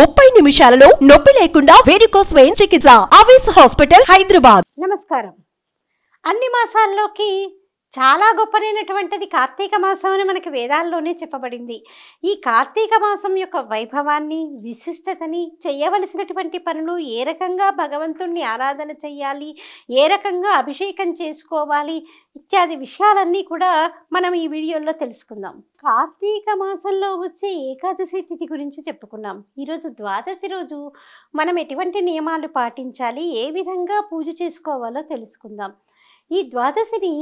ముప్పై నిమిషాలలో నొప్పి లేకుండా వేడికోస్ వెయిన్ చికిత్స ఆవేశ హాస్పిటల్ హైదరాబాద్ నమస్కారం అన్ని మాసాల్లోకి చాలా గొప్పనైనటువంటిది కార్తీక మాసం అని మనకి వేదాల్లోనే చెప్పబడింది ఈ కార్తీక మాసం యొక్క వైభవాన్ని విశిష్టతని చేయవలసినటువంటి పనులు ఏ రకంగా భగవంతుణ్ణి ఆరాధన చేయాలి ఏ రకంగా అభిషేకం చేసుకోవాలి ఇత్యాది విషయాలన్నీ కూడా మనం ఈ వీడియోలో తెలుసుకుందాం కార్తీక మాసంలో వచ్చే ఏకాదశి తిథి గురించి చెప్పుకున్నాం ఈరోజు ద్వాదశి రోజు మనం ఎటువంటి నియమాలు పాటించాలి ఏ విధంగా పూజ చేసుకోవాలో తెలుసుకుందాం ఈ ద్వాదశిని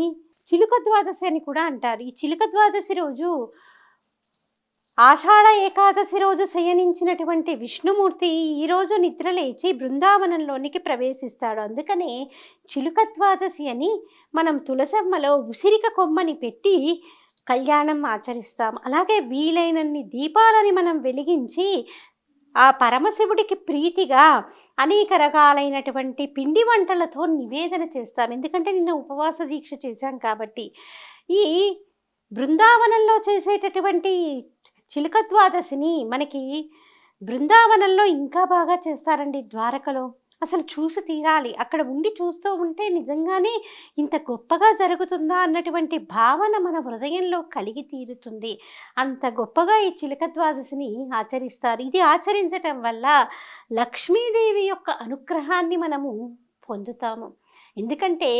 చిలుక ద్వాదశి అని కూడా అంటారు ఈ చిలుక ద్వాదశి రోజు ఆషాఢ ఏకాదశి రోజు శయనించినటువంటి విష్ణుమూర్తి ఈరోజు నిద్రలేచి బృందావనంలోనికి ప్రవేశిస్తాడు అందుకనే చిలుక ద్వాదశి అని మనం తులసమ్మలో ఉసిరిక కొమ్మని పెట్టి కళ్యాణం ఆచరిస్తాం అలాగే వీలైనన్ని దీపాలని మనం వెలిగించి ఆ పరమశివుడికి ప్రీతిగా అనేక రకాలైనటువంటి పిండి వంటలతో నివేదన చేస్తాను ఎందుకంటే నిన్న ఉపవాస దీక్ష చేశాం కాబట్టి ఈ బృందావనంలో చేసేటటువంటి చిలుక ద్వాదశిని మనకి బృందావనంలో ఇంకా బాగా చేస్తారండి ద్వారకలో అసలు చూసి తీరాలి అక్కడ ఉండి చూస్తూ ఉంటే నిజంగానే ఇంత గొప్పగా జరుగుతుందా అన్నటువంటి భావన మన హృదయంలో కలిగి తీరుతుంది అంత గొప్పగా ఈ చిలక ద్వాదశిని ఆచరిస్తారు ఇది ఆచరించటం వల్ల లక్ష్మీదేవి యొక్క అనుగ్రహాన్ని మనము పొందుతాము ఎందుకంటే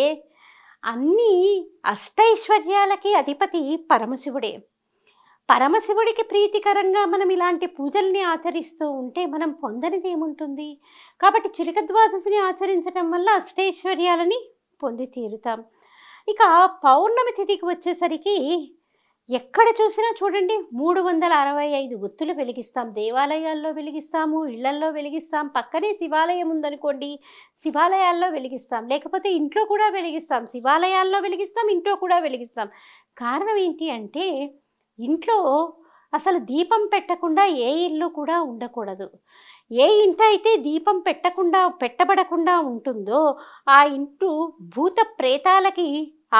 అన్ని అష్టైశ్వర్యాలకి అధిపతి పరమశివుడే పరమశివుడికి ప్రీతికరంగా మనం ఇలాంటి పూజల్ని ఆచరిస్తూ ఉంటే మనం పొందనిది ఏముంటుంది కాబట్టి చిలక ద్వాదశిని ఆచరించడం వల్ల అష్టైశ్వర్యాలని పొంది తీరుతాం ఇక పౌర్ణమి తిథికి వచ్చేసరికి ఎక్కడ చూసినా చూడండి మూడు వందల అరవై ఐదు గుత్తులు వెలిగిస్తాం దేవాలయాల్లో వెలిగిస్తాము ఇళ్లల్లో వెలిగిస్తాం పక్కనే శివాలయం ఉందనుకోండి శివాలయాల్లో వెలిగిస్తాం లేకపోతే ఇంట్లో కూడా వెలిగిస్తాం శివాలయాల్లో వెలిగిస్తాం ఇంట్లో కూడా వెలిగిస్తాం కారణం ఏంటి అంటే ఇంట్లో అసలు దీపం పెట్టకుండా ఏ ఇల్లు కూడా ఉండకూడదు ఏ ఇంట అయితే దీపం పెట్టకుండా పెట్టబడకుండా ఉంటుందో ఆ ఇంటు భూత ప్రేతాలకి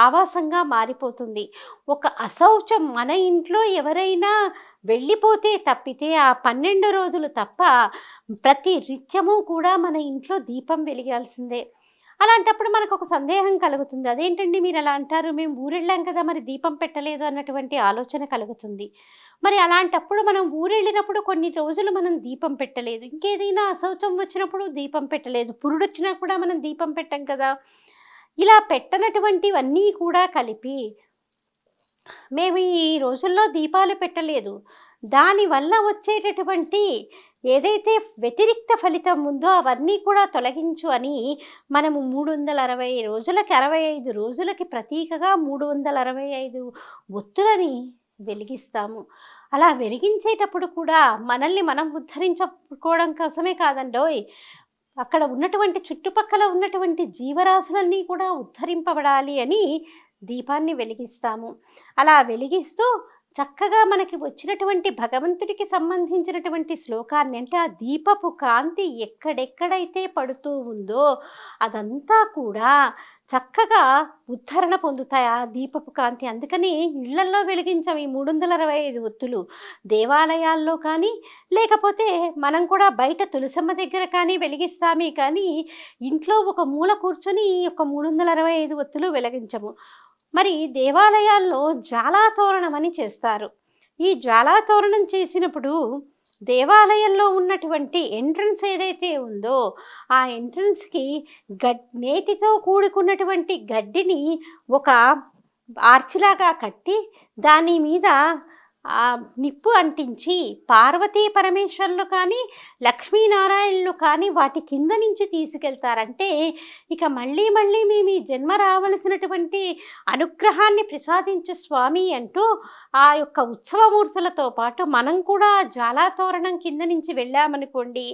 ఆవాసంగా మారిపోతుంది ఒక అశౌచం మన ఇంట్లో ఎవరైనా వెళ్ళిపోతే తప్పితే ఆ పన్నెండు రోజులు తప్ప ప్రతి రిత్యము కూడా మన ఇంట్లో దీపం వెలిగాల్సిందే అలాంటప్పుడు మనకు ఒక సందేహం కలుగుతుంది అదేంటండి మీరు అలా అంటారు మేము ఊరెళ్ళాం కదా మరి దీపం పెట్టలేదు అన్నటువంటి ఆలోచన కలుగుతుంది మరి అలాంటప్పుడు మనం ఊరెళ్ళినప్పుడు కొన్ని రోజులు మనం దీపం పెట్టలేదు ఇంకేదైనా అశౌచం వచ్చినప్పుడు దీపం పెట్టలేదు పురుడు వచ్చినా కూడా మనం దీపం పెట్టాం కదా ఇలా పెట్టనటువంటివన్నీ కూడా కలిపి మేము ఈ రోజుల్లో దీపాలు పెట్టలేదు దానివల్ల వచ్చేటటువంటి ఏదైతే వ్యతిరిక్త ఫలితం ఉందో అవన్నీ కూడా తొలగించు అని మనము మూడు వందల అరవై రోజులకి అరవై ఐదు రోజులకి ప్రతీకగా మూడు వందల అరవై ఐదు ఒత్తులని వెలిగిస్తాము అలా వెలిగించేటప్పుడు కూడా మనల్ని మనం ఉద్ధరించుకోవడం కోసమే కాదండో అక్కడ ఉన్నటువంటి చుట్టుపక్కల ఉన్నటువంటి జీవరాశులన్నీ కూడా ఉద్ధరింపబడాలి అని దీపాన్ని వెలిగిస్తాము అలా వెలిగిస్తూ చక్కగా మనకి వచ్చినటువంటి భగవంతుడికి సంబంధించినటువంటి శ్లోకాన్ని అంటే ఆ దీపపు కాంతి ఎక్కడెక్కడైతే పడుతూ ఉందో అదంతా కూడా చక్కగా ఉద్ధరణ పొందుతాయి ఆ దీపపు కాంతి అందుకని ఇళ్లల్లో వెలిగించాం ఈ మూడు వందల అరవై ఐదు ఒత్తులు దేవాలయాల్లో కానీ లేకపోతే మనం కూడా బయట తులసమ్మ దగ్గర కానీ వెలిగిస్తామే కానీ ఇంట్లో ఒక మూల కూర్చొని ఒక మూడు వందల అరవై ఐదు ఒత్తులు వెలిగించము మరి దేవాలయాల్లో జ్వాలాతోరణం అని చేస్తారు ఈ జ్వాలాతోరణం చేసినప్పుడు దేవాలయంలో ఉన్నటువంటి ఎంట్రన్స్ ఏదైతే ఉందో ఆ ఎంట్రన్స్కి గడ్ నేటితో కూడుకున్నటువంటి గడ్డిని ఒక ఆర్చిలాగా కట్టి దాని మీద ఆ నిప్పు అంటించి పార్వతీ పరమేశ్వరులు కానీ లక్ష్మీనారాయణులు కానీ వాటి కింద నుంచి తీసుకెళ్తారంటే ఇక మళ్ళీ మళ్ళీ మేము ఈ జన్మ రావలసినటువంటి అనుగ్రహాన్ని ప్రసాదించే స్వామి అంటూ ఆ యొక్క ఉత్సవమూర్తులతో పాటు మనం కూడా జాలాతోరణం కింద నుంచి వెళ్ళామనుకోండి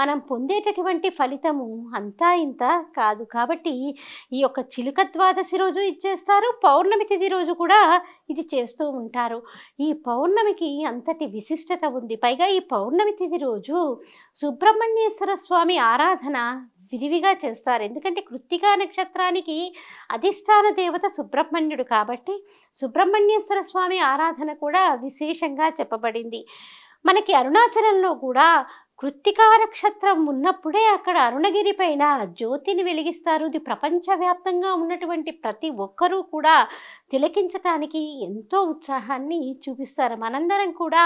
మనం పొందేటటువంటి ఫలితము అంతా ఇంత కాదు కాబట్టి ఈ యొక్క చిలుక ద్వాదశి రోజు ఇచ్చేస్తారు పౌర్ణమి తిథి రోజు కూడా ఇది చేస్తూ ఉంటారు ఈ పౌర్ణమికి అంతటి విశిష్టత ఉంది పైగా ఈ పౌర్ణమి తిథి రోజు సుబ్రహ్మణ్యేశ్వర స్వామి ఆరాధన విరివిగా చేస్తారు ఎందుకంటే కృత్తికా నక్షత్రానికి అధిష్టాన దేవత సుబ్రహ్మణ్యుడు కాబట్టి సుబ్రహ్మణ్యేశ్వర స్వామి ఆరాధన కూడా విశేషంగా చెప్పబడింది మనకి అరుణాచలంలో కూడా కృత్తికా నక్షత్రం ఉన్నప్పుడే అక్కడ అరుణగిరి పైన జ్యోతిని వెలిగిస్తారు ఇది ప్రపంచవ్యాప్తంగా ఉన్నటువంటి ప్రతి ఒక్కరూ కూడా తిలకించటానికి ఎంతో ఉత్సాహాన్ని చూపిస్తారు మనందరం కూడా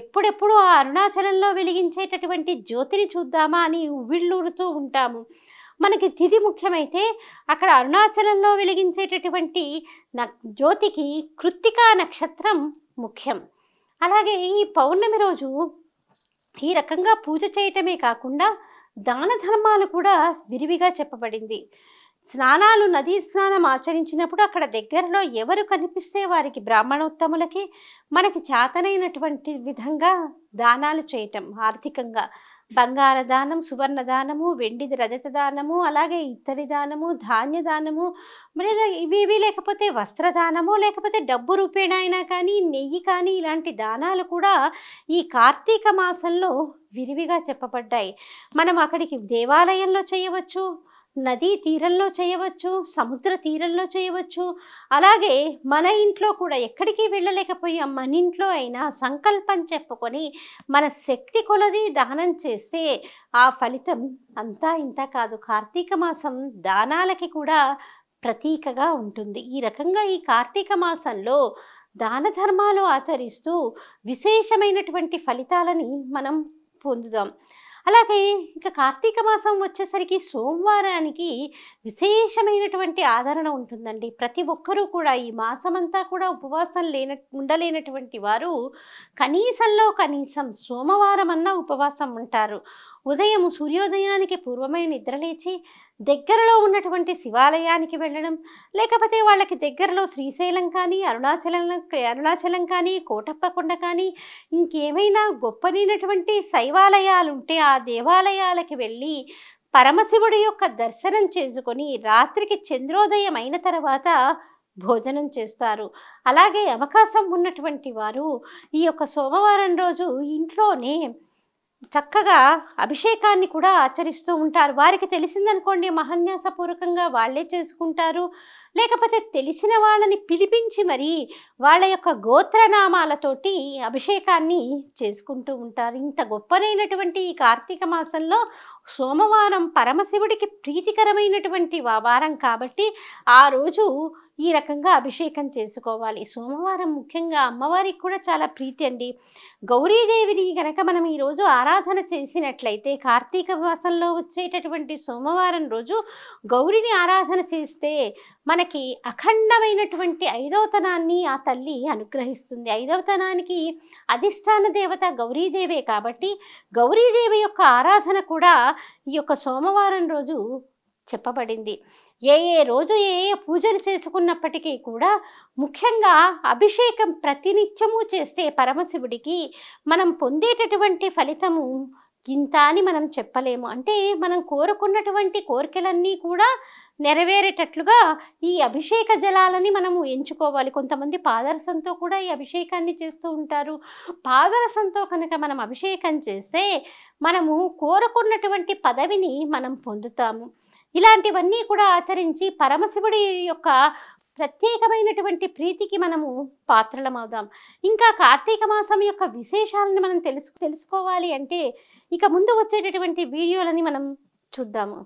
ఎప్పుడెప్పుడు ఆ అరుణాచలంలో వెలిగించేటటువంటి జ్యోతిని చూద్దామా అని ఉవ్విళ్ళూరుతూ ఉంటాము మనకి తిథి ముఖ్యమైతే అక్కడ అరుణాచలంలో వెలిగించేటటువంటి న జ్యోతికి కృత్తికా నక్షత్రం ముఖ్యం అలాగే ఈ పౌర్ణమి రోజు ఈ రకంగా పూజ చేయటమే కాకుండా దాన ధర్మాలు కూడా విరివిగా చెప్పబడింది స్నానాలు నదీ స్నానం ఆచరించినప్పుడు అక్కడ దగ్గరలో ఎవరు కనిపిస్తే వారికి బ్రాహ్మణోత్తములకి మనకి చేతనైనటువంటి విధంగా దానాలు చేయటం ఆర్థికంగా బంగార దానం సువర్ణ దానము వెండి రజత దానము అలాగే ఇత్తడి దానము ధాన్య దానము లేదా ఇవి ఇవి లేకపోతే వస్త్రదానము లేకపోతే డబ్బు రూపేణ అయినా కానీ నెయ్యి కానీ ఇలాంటి దానాలు కూడా ఈ కార్తీక మాసంలో విరివిగా చెప్పబడ్డాయి మనం అక్కడికి దేవాలయంలో చేయవచ్చు నదీ తీరంలో చేయవచ్చు సముద్ర తీరంలో చేయవచ్చు అలాగే మన ఇంట్లో కూడా ఎక్కడికి వెళ్ళలేకపోయాం మన ఇంట్లో అయినా సంకల్పం చెప్పుకొని మన శక్తి కొలది దానం చేస్తే ఆ ఫలితం అంతా ఇంత కాదు కార్తీక మాసం దానాలకి కూడా ప్రతీకగా ఉంటుంది ఈ రకంగా ఈ కార్తీక మాసంలో దాన ధర్మాలు ఆచరిస్తూ విశేషమైనటువంటి ఫలితాలని మనం పొందుదాం అలాగే ఇక కార్తీక మాసం వచ్చేసరికి సోమవారానికి విశేషమైనటువంటి ఆదరణ ఉంటుందండి ప్రతి ఒక్కరూ కూడా ఈ మాసమంతా కూడా ఉపవాసం లేన ఉండలేనటువంటి వారు కనీసంలో కనీసం సోమవారం అన్నా ఉపవాసం ఉంటారు ఉదయం సూర్యోదయానికి పూర్వమై నిద్రలేచి దగ్గరలో ఉన్నటువంటి శివాలయానికి వెళ్ళడం లేకపోతే వాళ్ళకి దగ్గరలో శ్రీశైలం కానీ అరుణాచలం అరుణాచలం కానీ కోటప్పకొండ కానీ ఇంకేమైనా గొప్పనైనటువంటి శైవాలయాలు ఉంటే ఆ దేవాలయాలకి వెళ్ళి పరమశివుడి యొక్క దర్శనం చేసుకొని రాత్రికి చంద్రోదయం అయిన తర్వాత భోజనం చేస్తారు అలాగే అవకాశం ఉన్నటువంటి వారు ఈ యొక్క సోమవారం రోజు ఇంట్లోనే చక్కగా అభిషేకాన్ని కూడా ఆచరిస్తూ ఉంటారు వారికి తెలిసిందనుకోండి మహాన్యాసపూర్వకంగా వాళ్ళే చేసుకుంటారు లేకపోతే తెలిసిన వాళ్ళని పిలిపించి మరి వాళ్ళ యొక్క గోత్రనామాలతోటి అభిషేకాన్ని చేసుకుంటూ ఉంటారు ఇంత గొప్పనైనటువంటి ఈ కార్తీక మాసంలో సోమవారం పరమశివుడికి ప్రీతికరమైనటువంటి వారం కాబట్టి ఆ రోజు ఈ రకంగా అభిషేకం చేసుకోవాలి సోమవారం ముఖ్యంగా అమ్మవారికి కూడా చాలా ప్రీతి అండి గౌరీదేవిని కనుక మనం ఈరోజు ఆరాధన చేసినట్లయితే కార్తీక మాసంలో వచ్చేటటువంటి సోమవారం రోజు గౌరిని ఆరాధన చేస్తే మనకి అఖండమైనటువంటి ఐదవతనాన్ని ఆ తల్లి అనుగ్రహిస్తుంది ఐదవతనానికి అధిష్టాన దేవత గౌరీదేవే కాబట్టి గౌరీదేవి యొక్క ఆరాధన కూడా ఈ యొక్క సోమవారం రోజు చెప్పబడింది ఏ ఏ రోజు ఏ ఏ పూజలు చేసుకున్నప్పటికీ కూడా ముఖ్యంగా అభిషేకం ప్రతినిత్యము చేస్తే పరమశివుడికి మనం పొందేటటువంటి ఫలితము ఇంత అని మనం చెప్పలేము అంటే మనం కోరుకున్నటువంటి కోరికలన్నీ కూడా నెరవేరేటట్లుగా ఈ అభిషేక జలాలని మనము ఎంచుకోవాలి కొంతమంది పాదరసంతో కూడా ఈ అభిషేకాన్ని చేస్తూ ఉంటారు పాదరసంతో కనుక మనం అభిషేకం చేస్తే మనము కోరుకున్నటువంటి పదవిని మనం పొందుతాము ఇలాంటివన్నీ కూడా ఆచరించి పరమశివుడి యొక్క ప్రత్యేకమైనటువంటి ప్రీతికి మనము పాత్రలమవుదాం ఇంకా కార్తీక మాసం యొక్క విశేషాలను మనం తెలుసు తెలుసుకోవాలి అంటే ఇక ముందు వచ్చేటటువంటి వీడియోలని మనం చూద్దాము